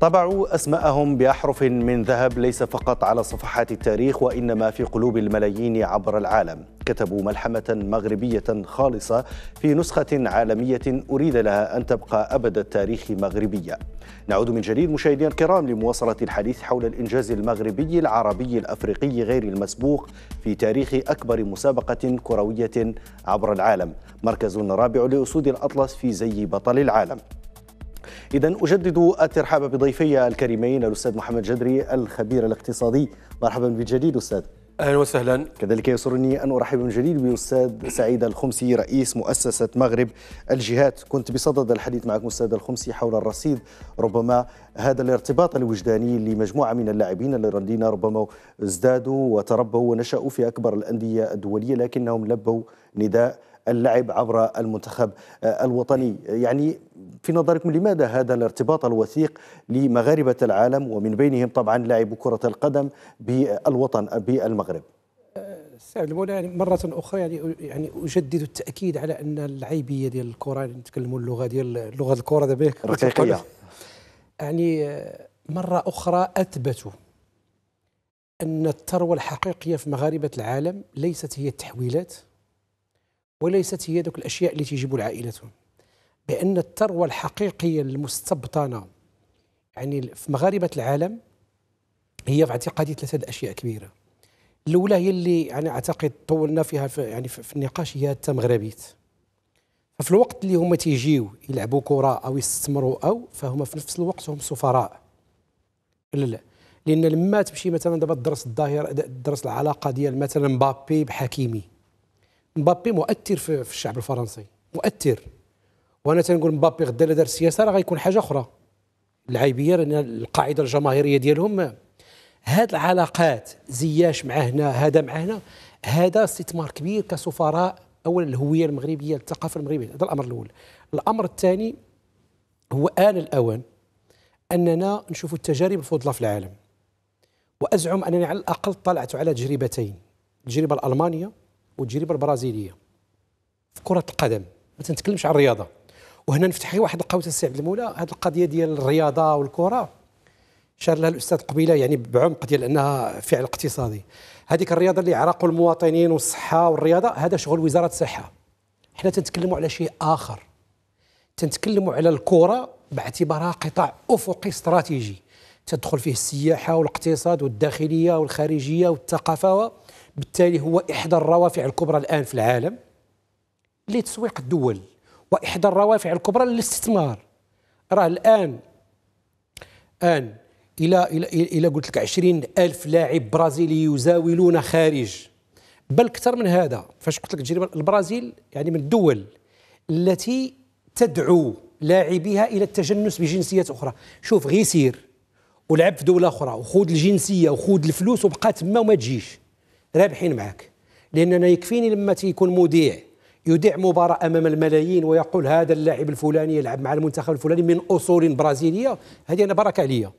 طبعوا أسماءهم بأحرف من ذهب ليس فقط على صفحات التاريخ وإنما في قلوب الملايين عبر العالم كتبوا ملحمة مغربية خالصة في نسخة عالمية أريد لها أن تبقى أبد التاريخ مغربية نعود من جديد مشاهدينا الكرام لمواصلة الحديث حول الإنجاز المغربي العربي الأفريقي غير المسبوق في تاريخ أكبر مسابقة كروية عبر العالم مركز رابع لأسود الأطلس في زي بطل العالم إذا أجدد الترحاب بضيفي الكريمين الأستاذ محمد جدري الخبير الاقتصادي مرحبا بجديد أستاذ اهلا وسهلا كذلك يسرني ان ارحب من جديد بالاستاذ سعيد الخمسي رئيس مؤسسه مغرب الجهات كنت بصدد الحديث معكم استاذ الخمسي حول الرصيد ربما هذا الارتباط الوجداني لمجموعه من اللاعبين الذين ربما ازدادوا وتربوا ونشأوا في اكبر الانديه الدوليه لكنهم لبوا نداء اللعب عبر المنتخب آه، الوطني يعني في نظركم لماذا هذا الارتباط الوثيق لمغاربة العالم ومن بينهم طبعا لعب كرة القدم بالوطن بالمغرب استاذ المولى يعني مره اخرى يعني يعني اجدد التاكيد على ان العيبيه ديال الكره يعني نتكلموا اللغه ديال لغه الكره دابا رقيقيه يعني آه، مره اخرى اثبتوا ان الثروه الحقيقيه في مغاربه العالم ليست هي التحويلات وليست هي ذوك الأشياء اللي تجيب لعائلتهم بأن الثروة الحقيقية المستبطنة يعني في مغاربة العالم هي في اعتقادي ثلاثة الأشياء كبيرة الأولى هي اللي يعني أعتقد طولنا فيها في يعني في النقاش هي التمغربيت ففي الوقت اللي هما تيجيو يلعبوا كرة أو يستثمروا أو فهما في نفس الوقت هم سفراء لا لا لأن لما تمشي مثلا دابا درس الظاهرة درس العلاقة ديال مثلا مبابي بحكيمي مبابي مؤثر في الشعب الفرنسي مؤثر وانا تنقول مبابي غدا الا دار السياسه راه غيكون حاجه اخرى العيبيه لان القاعده الجماهيريه ديالهم هاد العلاقات زياش مع هنا هذا مع هنا هذا استثمار كبير كسفراء اولا الهويه المغربيه الثقافه المغربيه هذا الامر الاول الامر الثاني هو ان الاوان اننا نشوف التجارب الفضلى في العالم وازعم انني على الاقل طلعت على تجربتين التجربه الالمانيه والتجربه البرازيليه في كره القدم ما تنتكلمش على الرياضه وهنا نفتح غير أيوة واحد القوس السعد عبد المولى هذه القضيه ديال الرياضه والكره شار لها الاستاذ قبيله يعني بعمق ديال انها فعل اقتصادي هذيك الرياضه اللي عرقوا المواطنين والصحه والرياضه هذا شغل وزاره الصحه حنا تنتكلموا على شيء اخر تنتكلموا على الكره باعتبارها قطاع افقي استراتيجي تدخل فيه السياحه والاقتصاد والداخليه والخارجيه والثقافه بالتالي هو إحدى الروافع الكبرى الآن في العالم لتسويق الدول وإحدى الروافع الكبرى للاستثمار راه الآن الآن إلى إلى إلى قلت لك 20 ألف لاعب برازيلي يزاولون خارج بل أكثر من هذا فاش قلت لك تجربة البرازيل يعني من الدول التي تدعو لاعبيها الى التجنس بجنسيات اخرى شوف غيسير ولعب في دوله اخرى وخود الجنسيه وخود الفلوس وبقى تما وما تجيش رابحين معك لان انا يكفيني لما تيكون مذيع يذيع مباراة أمام الملايين ويقول هذا اللاعب الفلاني يلعب مع المنتخب الفلاني من أصول برازيلية هذه أنا بركة عليا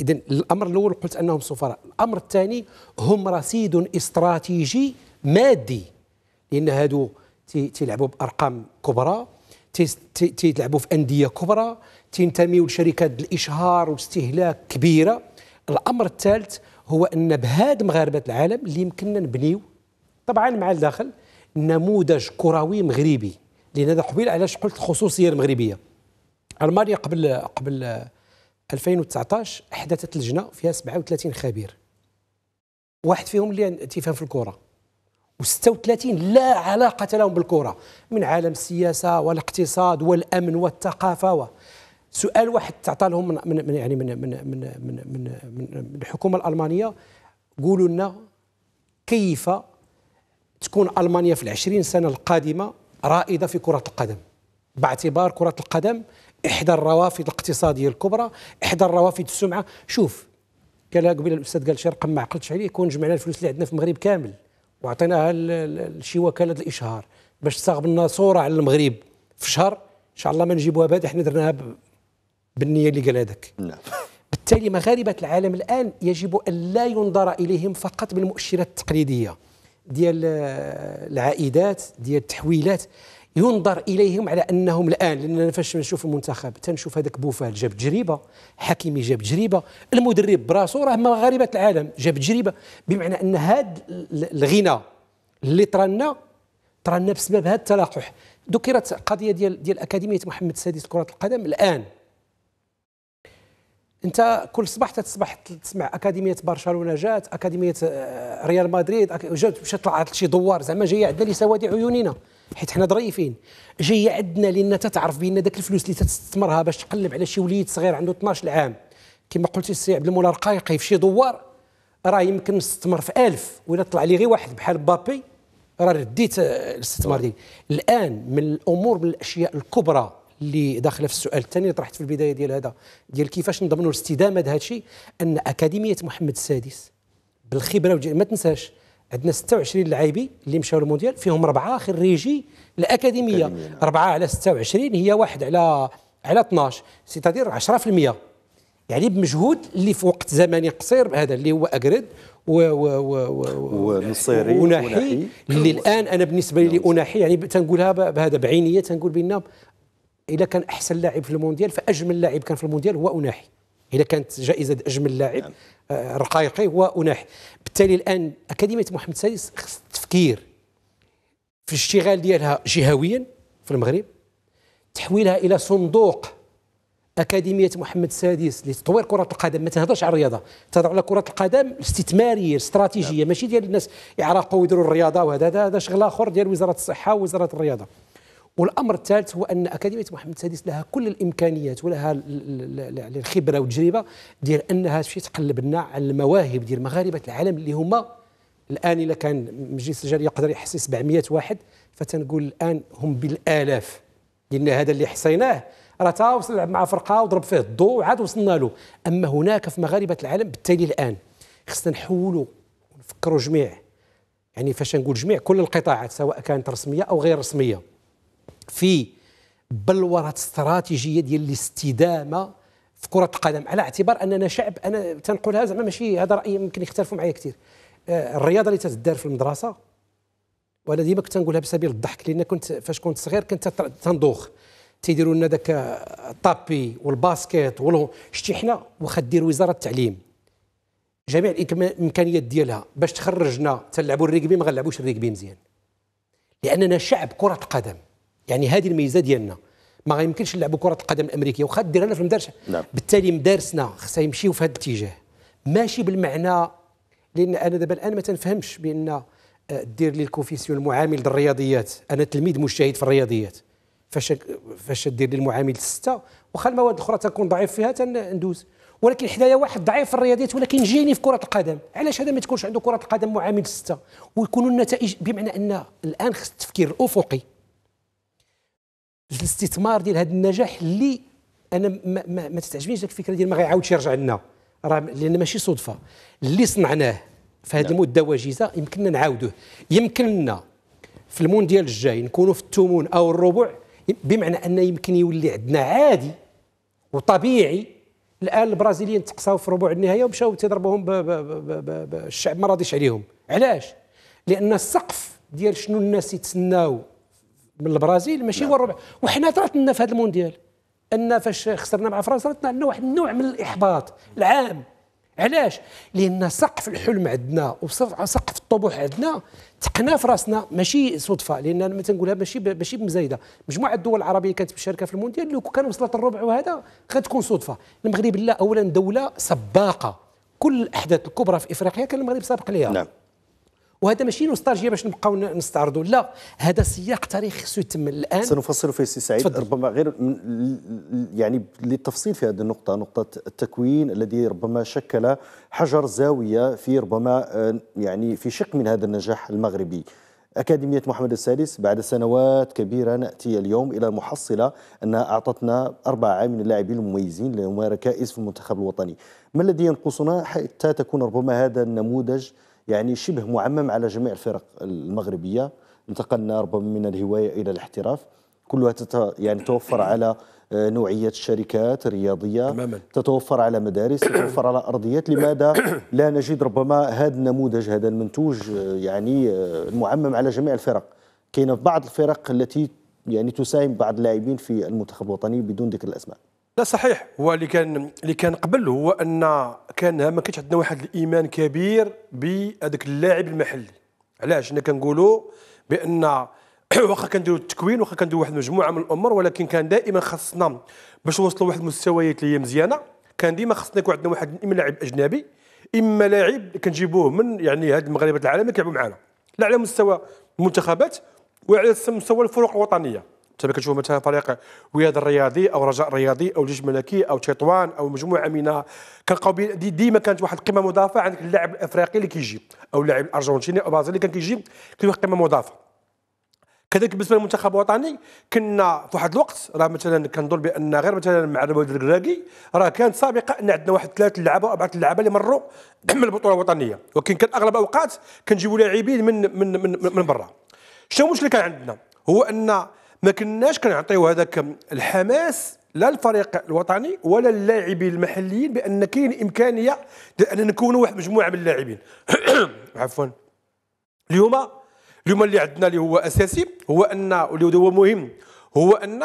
إذا الأمر الأول قلت أنهم سفراء الأمر الثاني هم رصيد استراتيجي مادي لأن هادو تيلعبوا بأرقام كبرى تيلعبوا في أندية كبرى تنتميوا لشركات الإشهار واستهلاك كبيرة الأمر الثالث هو ان بهاد مغاربه العالم اللي يمكننا نبنيو طبعا مع الداخل نموذج كروي مغربي لان هذا قبيل علاش قلت الخصوصيه المغربيه المانيا قبل قبل 2019 احدثت لجنه فيها 37 خبير واحد فيهم اللي تيفهم في الكره و36 لا علاقة لهم بالكرة من عالم السياسة والاقتصاد والأمن والثقافة سؤال واحد تعطى لهم من, من يعني من من من من, من, من الحكومه الالمانيه قولوا لنا كيف تكون المانيا في العشرين سنه القادمه رائده في كره القدم باعتبار كره القدم احدى الروافد الاقتصاديه الكبرى احدى الروافد السمعه شوف قال قبيله الاستاذ قال شي رقم ما عقلتش عليه كون جمعنا الفلوس اللي عندنا في المغرب كامل وعطيناها لشي وكاله الاشهار باش تصاغب لنا صوره على المغرب في شهر ان شاء الله ما نجيبوها بعد احنا درناها بالنية اللي قال هذاك نعم بالتالي مغاربة العالم الآن يجب أن لا ينظر إليهم فقط بالمؤشرات التقليدية ديال آه، العائدات ديال التحويلات ينظر اليهم على انهم الان لان فاش نشوف المنتخب تنشوف هذاك بوفال جاب تجربه حكيمي جاب تجربه المدرب براسو راه مغاربه العالم جاب تجربه بمعنى ان هذا الغنى اللي طرانا طرانا بسبب هذا التلاقح ذكرت قضيه ديال ديال اكاديميه محمد السادس كره القدم الان انت كل صباح تتصبح تسمع اكاديميه برشلونه جات اكاديميه آه، ريال مدريد جات مشات طلعت شي دوار زعما جايه عندنا لسوادي عيوننا حيت حنا ظريفين جايه عندنا لان تعرف بان داك الفلوس اللي تستثمرها باش تقلب على شي وليد صغير عنده 12 عام كما قلتي السي عبد المولى رقايقي في شي دوار راه يمكن نستثمر في 1000 ولا طلع لي غير واحد بحال بابي راه رديت آه، الاستثمار ديالي الان من الامور من الاشياء الكبرى اللي داخله في السؤال الثاني اللي طرحت في البدايه ديال هذا ديال كيفاش نضمنوا الاستدامه هذا الشيء ان اكاديميه محمد السادس بالخبره ما تنساش عندنا 26 لعيبي اللي مشاو للمونديال فيهم اربعه خريجي الاكاديميه اربعه نعم. على 26 هي واحد على على 12 سيتادير 10% يعني بمجهود اللي في وقت زمني قصير هذا اللي هو اكرد و و و و وناحي اللي الان انا بالنسبه لي نعم. اناحي يعني تنقولها بهذا بعينيه تنقول بان اذا كان احسن لاعب في المونديال فاجمل لاعب كان في المونديال هو اناحي اذا كانت جائزه اجمل لاعب نعم. آه، رقائقي هو اناحي بالتالي الان اكاديميه محمد السادس خص التفكير في الاشتغال ديالها جهويا في المغرب تحويلها الى صندوق أكاديمية محمد السادس لتطوير كرة القدم ما تهضرش على الرياضة تهضر على كرة القدم الاستثمارية الاستراتيجية نعم. ماشي ديال الناس يعرقوا ويديروا الرياضة وهذا هذا شغل آخر ديال وزارة الصحة ووزارة الرياضة والامر الثالث هو ان اكاديميه محمد السادس لها كل الامكانيات ولها الخبره والتجربه ديال انها تمشي تقلب لنا على المواهب ديال مغاربه العالم اللي هما الان اذا كان مجلس الجاليه يقدر يحصي 700 واحد فتنقول الان هم بالالاف لان هذا اللي حصيناه راه تا وصل مع فرقه وضرب فيه الضوء وعاد وصلنا له اما هناك في مغاربه العالم بالتالي الان خصنا نحولوا ونفكروا جميع يعني فاش نقول جميع كل القطاعات سواء كانت رسميه او غير رسميه في بلوره استراتيجيه ديال الاستدامه في كره القدم على اعتبار اننا شعب انا تنقولها زعما ماشي هذا رايي يمكن يختلفوا معايا كثير آه، الرياضه اللي تدار في المدرسه وانا ديما كنت نقولها بسبيل الضحك لان كنت فاش كنت صغير كنت تندوخ تيديروا لنا ذاك الطابي والباسكيت شتي حنا واخا دير وزاره التعليم جميع الامكانيات ديالها باش تخرجنا تنلعبوا الريكبي ما غنلعبوش الريكبي مزيان لاننا شعب كره القدم يعني هذه الميزه ديالنا ما يمكنش نلعبوا كره القدم الامريكيه واخا ديرها في المدارس نعم. بالتالي مدارسنا خصها يمشيو في هذا الاتجاه ماشي بالمعنى لان انا دابا الان ما تنفهمش بان آه، دير لي الكوفيسيون المعامل الرياضيات انا تلميذ مجتهد في الرياضيات فاش فاش دير لي المعامل سته واخا المواد الاخرى تكون ضعيف فيها تندوز ولكن حدايا واحد ضعيف في الرياضيات ولكن جيني في كره القدم علاش هذا ما تكونش عنده كره القدم معامل سته ويكونوا النتائج بمعنى ان الان خص التفكير الافقي الاستثمار ديال هذا النجاح اللي انا ما, ما, ما تتعجبنيش ديك الفكره ديال ما غيعاودش يرجع لنا راه لان ماشي صدفه اللي صنعناه في هذه نعم. المده وجيزه يمكننا نعاودوه يمكننا في المونديال الجاي نكونوا في الثمن او الربع بمعنى ان يمكن يولي عندنا عادي وطبيعي الان البرازيليين تقصاو في ربع النهايه ومشاو تضربوهم الشعب ما راضيش عليهم علاش لان السقف ديال شنو الناس يتسناو بالبرازيل ماشي نعم. هو الربع وحنا طراتنا في هذا المونديال ان فاش خسرنا مع فرنسا طراتنا عندنا واحد النوع من الاحباط العام علاش لان سقف الحلم عندنا وسقف الطموح عندنا تقنا في راسنا ماشي صدفه لان انا مثلا نقولها ماشي ماشي بمزايده مجموعه الدول العربيه كانت مشاركه في المونديال لو كان وصلت الربع وهذا غتكون صدفه المغرب لا اولا دوله سباقه كل الاحداث الكبرى في افريقيا كان المغرب سابق ليها نعم. وهذا ماشي نوستالجيا باش نبقاو نستعرضوا لا هذا سياق تاريخي خصو يتم الان سنفصل في سي سعيد تفضل. ربما غير يعني للتفصيل في هذه النقطه نقطه التكوين الذي ربما شكل حجر زاويه في ربما آه، يعني في شق من هذا النجاح المغربي أكاديمية محمد السادس بعد سنوات كبيرة نأتي اليوم إلى محصلة أنها أعطتنا أربعة من اللاعبين المميزين اللي هما ركائز في المنتخب الوطني ما الذي ينقصنا حتى تكون ربما هذا النموذج يعني شبه معمم على جميع الفرق المغربيه انتقلنا ربما من الهوايه الى الاحتراف كلها تت... يعني توفر على آه، نوعية الشركات الرياضية تماما. تتوفر على مدارس تتوفر على أرضيات لماذا لا نجد ربما هذا النموذج هذا المنتوج آه، يعني آه، المعمم على جميع الفرق كاين بعض الفرق التي يعني تساهم بعض اللاعبين في المنتخب الوطني بدون ذكر الأسماء لا صحيح هو اللي كان اللي كان قبل هو ان كان ما كانش عندنا واحد الايمان كبير بهذاك اللاعب المحلي علاش حنا كنقولوا بان واخا كنديروا التكوين واخا كنديروا واحد المجموعه من الامور ولكن كان دائما خاصنا باش نوصلوا واحد المستويات اللي هي مزيانه كان ديما خاصنا يكون عندنا واحد اما لاعب اجنبي اما لاعب كنجيبوه من يعني هاد المغاربه العالم كيلعبوا معنا لا على مستوى المنتخبات وعلى مستوى الفرق الوطنيه تبي كتشوف مثلا فريق وياد الرياضي او رجاء الرياضي او الجيش الملكي او تيطوان او مجموعه من كنلقاو ديما كانت واحد القيمه مضافه عندك اللاعب الافريقي اللي كيجي او اللاعب الارجنتيني او البرازيلي كان كيجي كاين واحد القيمه مضافه كذلك بالنسبه للمنتخب الوطني كنا في واحد الوقت راه مثلا كنظن بان غير مثلا مع الوالد الكراكي راه كانت سابقه ان عندنا واحد ثلاث لعابه اربعه لعابه اللي مروا من البطوله الوطنيه ولكن كان اغلب الاوقات كنجيبوا لاعبين من من من, من برا شنو المشكل اللي كان عندنا هو ان ما كناش كنعطيو هذاك الحماس لا الفريق الوطني ولا اللاعبين المحليين بان كاين امكانيه ان نكونوا واحد مجموعه من اللاعبين عفوا اليوم اليوم اللي عندنا اللي هو اساسي هو ان واللي هو مهم هو ان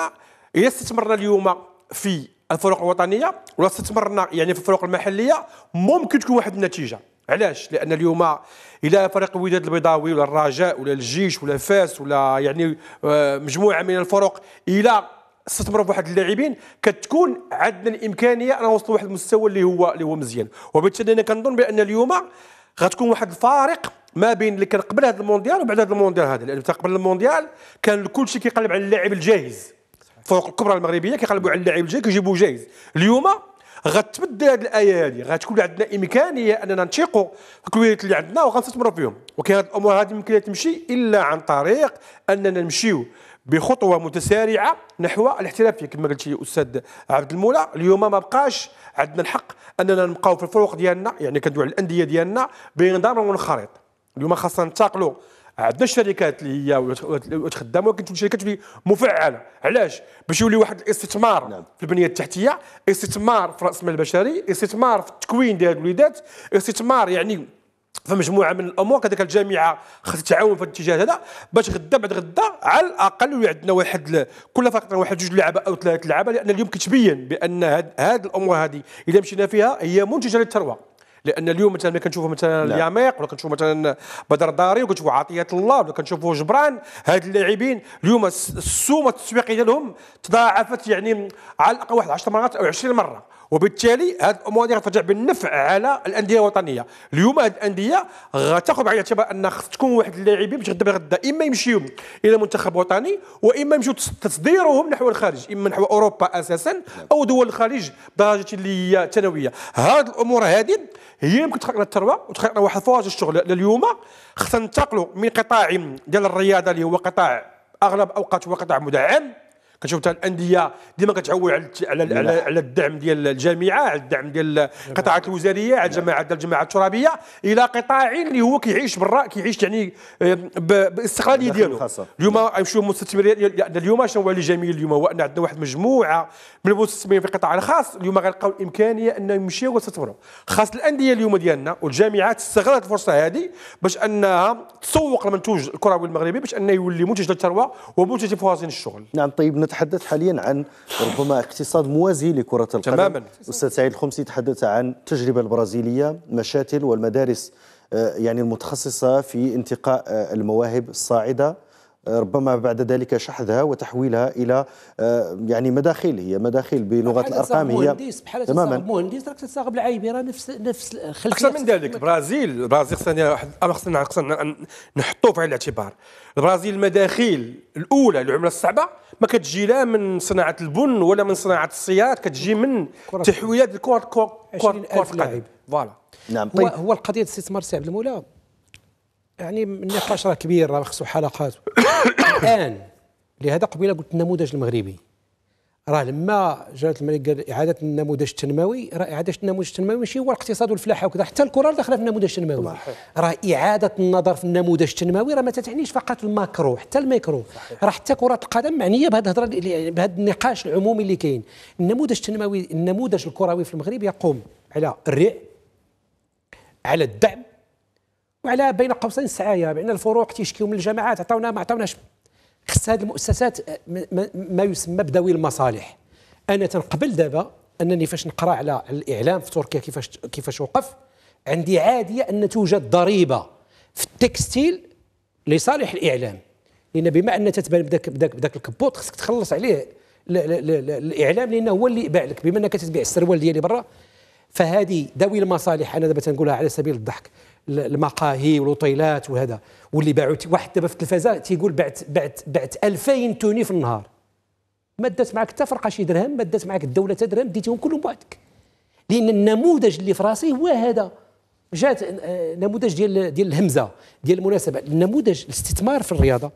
اذا استثمرنا اليوم في الفرق الوطنيه ولا استثمرنا يعني في الفرق المحليه ممكن تكون واحد النتيجه علاش لان اليوم الى فريق الوداد البيضاوي ولا الرجاء ولا الجيش ولا فاس ولا يعني آه، مجموعه من الفرق الى استثمروا في واحد اللاعبين كتكون عندنا الامكانيه ان نوصلوا لواحد المستوى اللي هو اللي هو مزيان وبالتالي انا كنظن بان اليوم غتكون واحد الفارق ما بين اللي كان قبل هذا المونديال وبعد هذا المونديال هذا لان قبل المونديال كان كل شيء كيقلب على اللاعب الجاهز الفرق الكبرى المغربيه كيقلبوا على اللاعب الجاهز كيجيبوه جاهز اليوم غتبدل هذه الايه هذه غتكون عندنا امكانيه اننا نتيقوا الكويرات اللي عندنا وغنستثمروا فيهم ولكن هذه الامور هذه ممكن تمشي الا عن طريق اننا نمشيو بخطوه متسارعه نحو الاحترافيه كما قلت لي استاذ عبد المولى اليوم ما بقاش عندنا الحق اننا نبقاو في الفروق ديالنا يعني كندوي على الانديه ديالنا بين دار ونخريط اليوم خاصنا ننتقلوا عندنا الشركات اللي هي وتخدم ولكن الشركات اللي مفعله علاش باش يولي واحد الاستثمار نعم. في البنيه التحتيه استثمار في راس المال البشري استثمار في التكوين ديال الوليدات استثمار يعني في مجموعه من الامور كذلك الجامعه خاصها تعاون في الاتجاه هذا باش غدا بعد غدا على الاقل يولي عندنا واحد ل... كل فقط واحد جوج لعبه او ثلاثه لعبه لان اليوم كتبين بان هذه هاد... الامور هذه اذا مشينا فيها هي منتجه للثروه لان اليوم مثلا ملي كنشوفوا مثلا اليميق ولا كنشوفوا مثلا بدر داري وكنشوفوا عطيه الله ولا كنشوفوا جبران هاد اللاعبين اليوم السومه التسويقيه ديالهم تضاعفت يعني على الاقل واحد 10 مرات او 20 مره وبالتالي هاد الامور غترجع بالنفع على الانديه الوطنيه اليوم هاد الانديه غتاخذ بعين الاعتبار ان خص تكون واحد اللاعبين باش غدا غدا اما يمشيو الى منتخب وطني واما يمشيو تصديرهم نحو الخارج اما نحو اوروبا اساسا او دول الخليج بدرجه اللي هي ثانويه هاد الامور هذه هي يمكن تخلق لنا الثروه وتخلق لنا واحد فرص الشغل لليوم خصنا ننتقلوا من قطاع ديال الرياضه اللي هو قطاع اغلب اوقات هو قطاع مدعم كنشوف حتى الانديه ديما كتعول على على, على, الدعم ديال الجامعه على الدعم ديال القطاعات الوزاريه على الجماعه ديال الجماعه الترابيه الى قطاع اللي هو كيعيش برا كيعيش يعني آه، بالاستقلاليه ديالو اليوم المستثمرين لان اليوم شنو هو اللي جميل اليوم هو ان عندنا واحد مجموعه من المستثمرين في القطاع الخاص اليوم غيلقاو الامكانيه انهم يمشيو ويستثمروا خاص الانديه اليوم ديالنا والجامعات استغلت الفرصه هذه باش انها تسوق المنتوج الكروي المغربي باش انه يولي منتج للثروه ومنتج لفرص الشغل نعم طيب نتحدث حاليا عن ربما اقتصاد موازي لكرة القدم تماما أستاذ سعيد الخمسي تحدث عن التجربة البرازيلية مشاتل والمدارس آه، يعني المتخصصة في انتقاء آه، المواهب الصاعدة ربما بعد ذلك شحذها وتحويلها الى آه، يعني مداخل هي مداخل بلغه الارقام هي بحال تماما مهندس راك تتصاغب راه نفس نفس الخلفيه اكثر من ذلك برازيل برازيل خصنا خصنا خصنا نحطوه في عين الاعتبار البرازيل المداخيل الاولى العمله الصعبه ما كتجي لا من صناعه البن ولا من صناعه السيارات كتجي من تحويلات الكره كره قدم فوالا نعم طيب هو, هو القضيه الاستثمار سي عبد المولى يعني النقاش راه كبير راه خصو حلقات الان لهذا قبيله قلت النموذج المغربي راه لما جلاله الملك قال اعاده النموذج التنموي راه اعاده النموذج التنموي ماشي هو الاقتصاد والفلاحه وكذا حتى الكره داخله في النموذج التنموي راه اعاده النظر في النموذج التنموي راه ما تعنيش فقط الماكرو حتى الميكرو راه حتى كره القدم معنيه بهذا الهضره بهذا النقاش العمومي اللي كاين النموذج التنموي النموذج الكروي في المغرب يقوم على الريع على الدعم وعلى بين قوسين السعايه بان الفروق تيشكيو من الجماعات عطاونا ما عطاوناش خص هذه المؤسسات آه، ما يسمى بذوي المصالح انا تنقبل دابا انني فاش نقرا على الاعلام في تركيا كيفاش كيفاش وقف عندي عاديه ان توجد ضريبه في التكستيل لصالح الاعلام لان بما ان تتبان بداك بداك بداك الكبوط خصك تخلص عليه لا لا لا الاعلام لانه هو اللي يباع لك بما انك تبيع السروال ديالي برا فهذه ذوي المصالح انا دابا تنقولها على سبيل الضحك المقاهي والوطيلات وهذا واللي باعوا واحد دابا في التلفازه تيقول بعت بعت بعت 2000 توني في النهار ما دات معك حتى فرقه شي درهم ما دات معك الدوله حتى درهم ديتيهم كلهم بوحدك لان النموذج اللي في راسي هو هذا جات آه، نموذج ديال ديال الهمزه ديال المناسبه النموذج الاستثمار في الرياضه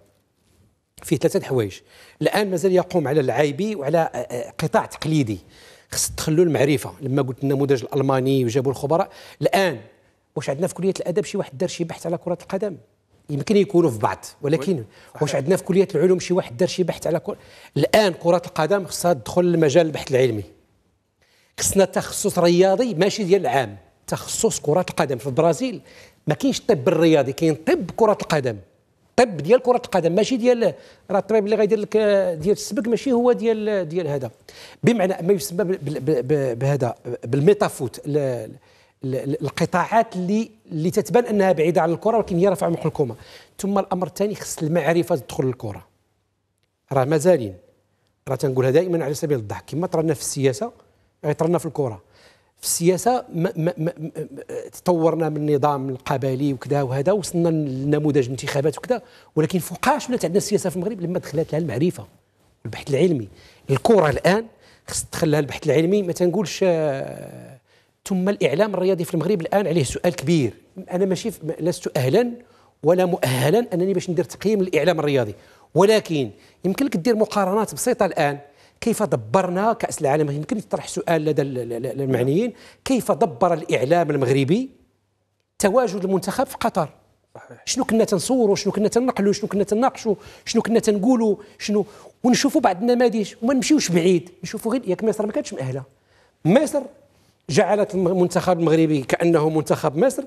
فيه ثلاثه حوايج الان مازال يقوم على العايبي وعلى آه، آه، قطاع تقليدي خص تخلوا المعرفه لما قلت النموذج الالماني وجابوا الخبراء الان واش عندنا في كليه الادب شي واحد دار شي بحث على كره القدم يمكن يكونوا في بعض ولكن واش عندنا في كليه العلوم شي واحد دار شي بحث على كرة الان كره القدم خصها تدخل لمجال البحث العلمي خصنا تخصص رياضي ماشي ديال العام تخصص كره القدم في البرازيل ما كاينش الطب الرياضي كاين طب كره القدم طب ديال كره القدم ماشي ديال راه الطبيب اللي غيدير لك ديال السبك ماشي هو ديال ديال هذا بمعنى ما يسمى بهذا بالميتافوت القطاعات اللي اللي تتبان انها بعيده عن الكره ولكن هي رافعه من الحكومه ثم الامر الثاني خص المعرفه تدخل للكره راه مازالين راه تنقولها دائما على سبيل الضحك كما ترانا في السياسه غيطرنا يعني في الكره في السياسه ما ما ما تطورنا من النظام القبلي وكذا وهذا وصلنا لنموذج انتخابات وكذا ولكن فوقاش ولات عندنا السياسه في المغرب لما دخلت لها المعرفه البحث العلمي الكره الان خص تدخل لها البحث العلمي ما تنقولش آه، ثم الإعلام الرياضي في المغرب الآن عليه سؤال كبير أنا ماشي لست أهلا ولا مؤهلا أنني باش ندير تقييم الإعلام الرياضي ولكن يمكن لك دير مقارنات بسيطة الآن كيف دبرنا كأس العالم يمكن يطرح سؤال لدى المعنيين كيف دبر الإعلام المغربي تواجد المنتخب في قطر صحيح. شنو كنا تنصوروا شنو كنا تنقلوا شنو كنا تناقشوا شنو كنا تنقولوا شنو ونشوفوا بعض النماذج وما نمشيوش بعيد نشوفوا غير ياك مصر ما كانتش مؤهله مصر جعلت المنتخب المغربي كانه منتخب مصر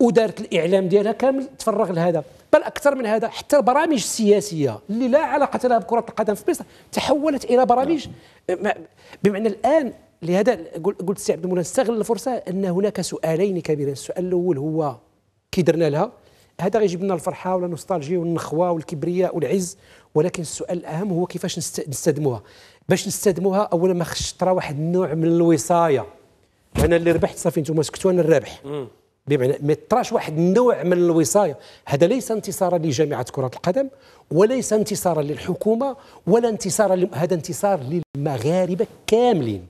ودارت الاعلام ديالها كامل تفرغ لهذا بل اكثر من هذا حتى البرامج السياسيه اللي لا علاقه لها بكره القدم في مصر تحولت الى برامج نعم. بمعنى الان لهذا قلت سي عبد المولى استغل الفرصه ان هناك سؤالين كبيرين السؤال الاول هو كي درنا لها هذا غيجيب لنا الفرحه ولا النوستالجي والنخوه والكبرياء والعز ولكن السؤال الاهم هو كيفاش نستدموها باش نستدموها اولا ما خصش ترى واحد النوع من الوصايه انا اللي ربحت صافي انتم سكتوا انا الرابح بمعنى ما طراش واحد النوع من الوصايه هذا ليس انتصارا لجامعه كره القدم وليس انتصارا للحكومه ولا انتصارا ل... هذا انتصار للمغاربه كاملين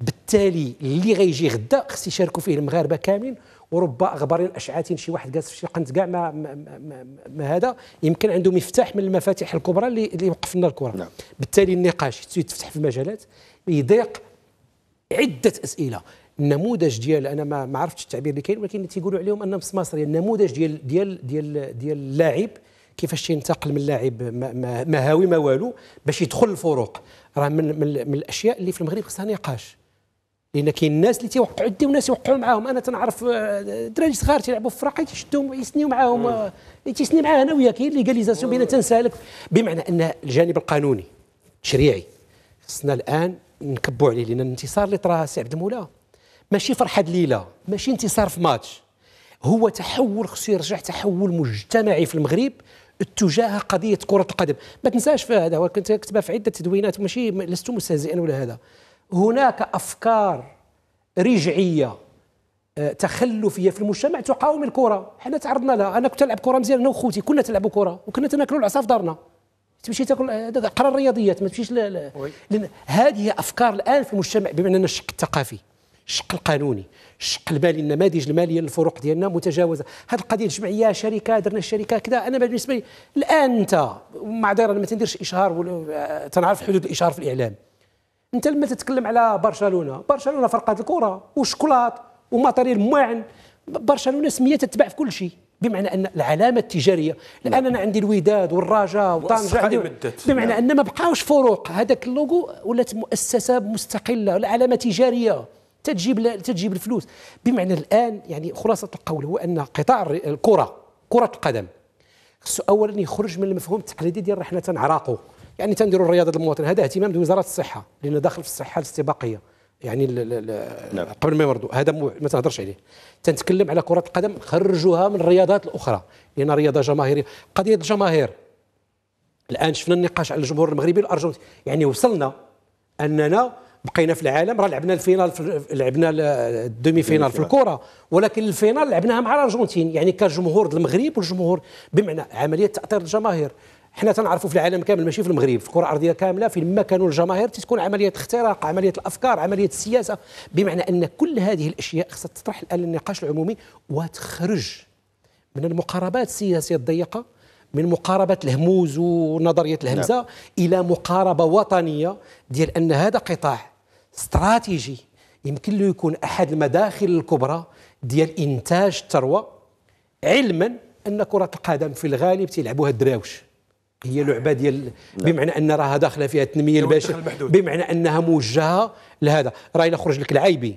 بالتالي اللي غيجي غدا خص يشاركوا فيه المغاربه كاملين ورب اغبر اشعات شي واحد جالس في شي قنت كاع ما, ما, ما, ما, هذا يمكن عنده مفتاح من المفاتيح الكبرى اللي, اللي وقف لنا الكره نعم. بالتالي النقاش يتفتح في المجالات يضيق عده اسئله النموذج ديال انا ما ما عرفتش التعبير اللي كاين ولكن تيقولوا عليهم انهم سماسر النموذج ديال ديال ديال ديال اللاعب كيفاش تينتقل من لاعب ما هاوي ما والو باش يدخل الفروق راه من, من, من الاشياء اللي في المغرب خصها نقاش لان كاين الناس اللي تيوقعوا يدي وناس يوقعوا معاهم انا تنعرف آه، دراري صغار تيلعبوا في فرق تيشدهم يسنيو معاهم آه، تيسني معاه انا وياك كاين ليغاليزاسيون بين تنسالك بمعنى ان الجانب القانوني التشريعي خصنا الان نكبوا عليه لان الانتصار اللي طراه سي عبد المولى ماشي فرحه ليله ماشي انتصار في ماتش هو تحول خصو يرجع تحول مجتمعي في المغرب اتجاه قضيه كره القدم ما تنساش في هذا كنت كتبها في عده تدوينات ماشي لست مستهزئا ولا هذا هناك افكار رجعيه آه، تخلفيه في المجتمع تقاوم الكره حنا تعرضنا لها انا كنت نلعب كره مزيان انا وخوتي كنا تلعبوا كره وكنا تناكلوا العصا في دارنا تمشي تاكل آه، قرار الرياضيات ما تمشيش لان هذه افكار الان في المجتمع بما اننا الشك الثقافي الشق القانوني الشق المالي النماذج الماليه للفروق ديالنا متجاوزه هذه القضيه الجمعيه شركه درنا الشركه كذا انا بالنسبه لي الان انت معذره انا ما تنديرش اشهار ولا تنعرف حدود الاشهار في الاعلام انت لما تتكلم على برشلونه برشلونه فرقه الكره وشكولات وماتريال معن برشلونه سميه تتباع في كل شيء بمعنى ان العلامه التجاريه الان نعم. انا عندي الوداد والرجاء وطنجه بمعنى نعم. ان ما بقاوش فروق هذاك اللوغو ولات مؤسسه مستقله ولا علامه تجاريه تتجيب تتجيب الفلوس بمعنى الان يعني خلاصه القول هو ان قطاع الكره كره القدم خصو اولا يخرج من المفهوم التقليدي ديال احنا تنعراقو يعني تنديروا الرياضه المواطن هذا اهتمام وزاره الصحه لان داخل في الصحه الاستباقيه يعني لا لا ال نعم. قبل ما يمرضوا هذا ما تهضرش عليه تنتكلم على كره القدم خرجوها من الرياضات الاخرى لان رياضه جماهيريه قضيه الجماهير الان شفنا النقاش على الجمهور المغربي الارجنتيني يعني وصلنا اننا بقينا في العالم راه لعبنا الفينال في لعبنا الدومي فينال في الكره ولكن الفينال لعبناها مع الارجنتين يعني كجمهور المغرب والجمهور بمعنى عمليه تاثير الجماهير حنا تنعرفوا في العالم كامل ماشي في المغرب في الكره الارضيه كامله في ما كانوا الجماهير تتكون عمليه اختراق عمليه الافكار عمليه السياسه بمعنى ان كل هذه الاشياء خصها تطرح الان للنقاش العمومي وتخرج من المقاربات السياسيه الضيقه من مقاربه الهموز ونظريه الهمزه نعم. الى مقاربه وطنيه ديال ان هذا قطاع استراتيجي يمكن له يكون احد المداخل الكبرى ديال انتاج الثروه علما ان كره القدم في الغالب تيلعبوها الدراوش هي لعبه ديال بمعنى ان راها داخله فيها التنميه البشريه بمعنى انها موجهه لهذا راه الا خرج لك العايبي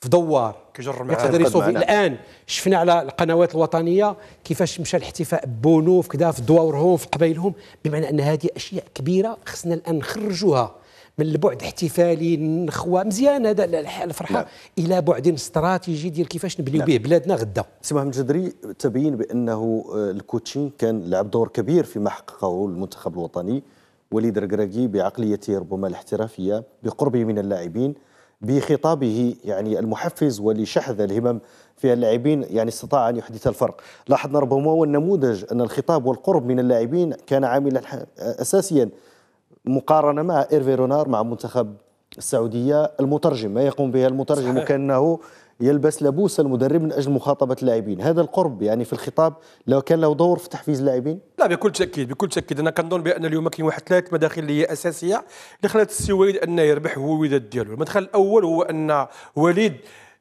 في دوار كيجر معاه الان شفنا على القنوات الوطنيه كيفاش مشى الاحتفاء بونوف في كذا في دوارهم في قبايلهم بمعنى ان هذه اشياء كبيره خصنا الان نخرجوها من البعد احتفالي نخوه مزيان هذا الفرحه لا. نعم. الى بعد استراتيجي ديال كيفاش نبنيو نعم. به بلادنا غدا سي محمد الجدري تبين بانه آه، الكوتشين كان لعب دور كبير فيما حققه المنتخب الوطني وليد ركراكي بعقليته ربما الاحترافيه بقربه من اللاعبين بخطابه يعني المحفز ولشحذ الهمم في اللاعبين يعني استطاع ان يحدث الفرق لاحظنا ربما هو النموذج ان الخطاب والقرب من اللاعبين كان عاملا آه، اساسيا مقارنه مع ايرفي رونار مع منتخب السعوديه المترجم ما يقوم به المترجم كانه يلبس لبوس المدرب من اجل مخاطبه اللاعبين هذا القرب يعني في الخطاب لو كان له دور في تحفيز اللاعبين لا بكل تاكيد بكل تاكيد انا كنظن بان اليوم كاين واحد ثلاث مداخل اللي هي اساسيه اللي خلات السي وليد انه يربح هو الوداد ديالو المدخل الاول هو ان وليد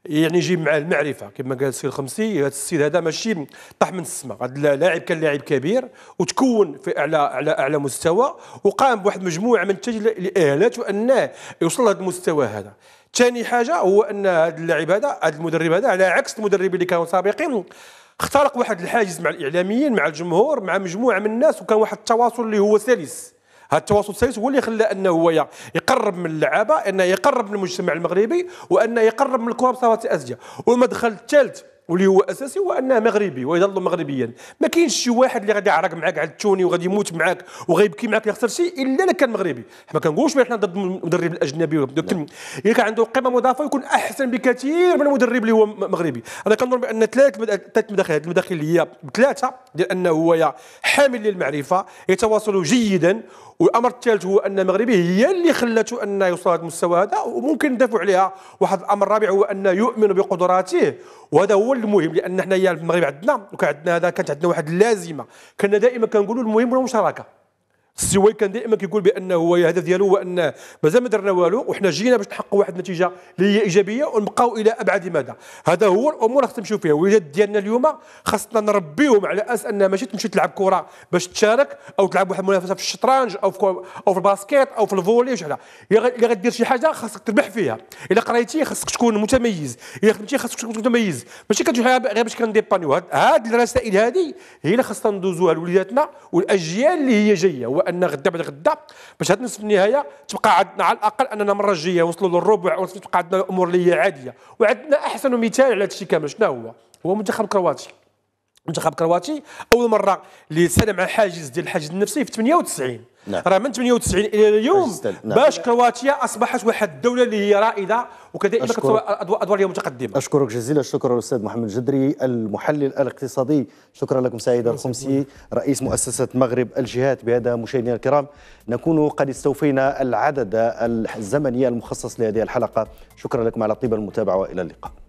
يعني يجيب معاه المعرفه كما قال السيد الخمسي هذا السيد هذا ماشي طاح من السماء هذا اللاعب كان لاعب كبير وتكون في اعلى على اعلى مستوى وقام بواحد مجموعه من التجل الاهالات وانه يوصل لهذا المستوى هذا ثاني حاجه هو ان هذا اللاعب هذا هذا المدرب هذا على عكس المدربين اللي كانوا سابقين اخترق واحد الحاجز مع الاعلاميين مع الجمهور مع مجموعه من الناس وكان واحد التواصل اللي هو سلس هذا التواصل السلس هو اللي خلى انه هو يقرب من اللعابه انه يقرب من المجتمع المغربي وانه يقرب من الكره بصفه اساسيه والمدخل الثالث واللي هو اساسي هو انه مغربي ويظل مغربيا ما كاينش شي واحد اللي غادي يعرق معاك على التوني وغادي يموت معاك وغيبكي معاك يخسر شي الا الا كان مغربي ما كنقولوش حنا ضد المدرب الاجنبي ولكن الا كان عنده قيمه مضافه يكون احسن بكثير من المدرب اللي هو مغربي انا كنظن بان ثلاث ثلاث مداخل هذه المداخل اللي هي بثلاثه ديال انه هو حامل للمعرفه يتواصل جيدا والامر الثالث هو ان المغربي هي اللي خلته ان يوصل هذا المستوى هذا وممكن ندافع عليها واحد الامر الرابع هو ان يؤمن بقدراته وهذا هو المهم لان حنايا المغرب عندنا وكان عندنا هذا كانت عندنا واحد اللازمه كنا دائما كنقولوا المهم هو المشاركه السوي كان دائما كيقول بانه هو الهدف ديالو هو انه مازال ما درنا والو وحنا جينا باش نحققوا واحد النتيجه اللي هي ايجابيه ونبقاو الى ابعد مدى هذا هو الامور اللي خصنا نمشيو فيها الوليدات ديالنا اليوم خصنا نربيهم على اساس انها ماشي تمشي تلعب كره باش تشارك او تلعب واحد المنافسه في الشطرنج او في او في الباسكيت او في الفولي وشحال اللي غدير شي حاجه خاصك تربح فيها الا قريتي خاصك تكون متميز الا خدمتي خاصك تكون متميز ماشي كتجي غير باش كنديبانيو هاد الرسائل هذه هي اللي خاصنا ندوزوها لوليداتنا والاجيال اللي هي جايه ان غدا بعد غدا باش هاد نصف النهايه تبقى عندنا على الاقل اننا المره الجايه وصلوا للربع وتبقى عندنا الامور اللي هي عاديه وعندنا احسن مثال على هادشي كامل شنو هو؟ هو منتخب كرواتيا منتخب كرواتي اول مره اللي سلم على الحاجز ديال الحاجز النفسي في 98 نعم. راه من 98 الى اليوم نعم. باش كرواتيا اصبحت واحد الدوله اللي هي رائده وكذلك تسوى اليوم متقدمه اشكرك جزيل الشكر الاستاذ محمد جدري المحلل الاقتصادي شكرا لكم سعيد الخمسي رئيس مؤسسه مغرب الجهات بهذا مشاهدينا الكرام نكون قد استوفينا العدد الزمني المخصص لهذه الحلقه شكرا لكم على طيب المتابعه والى اللقاء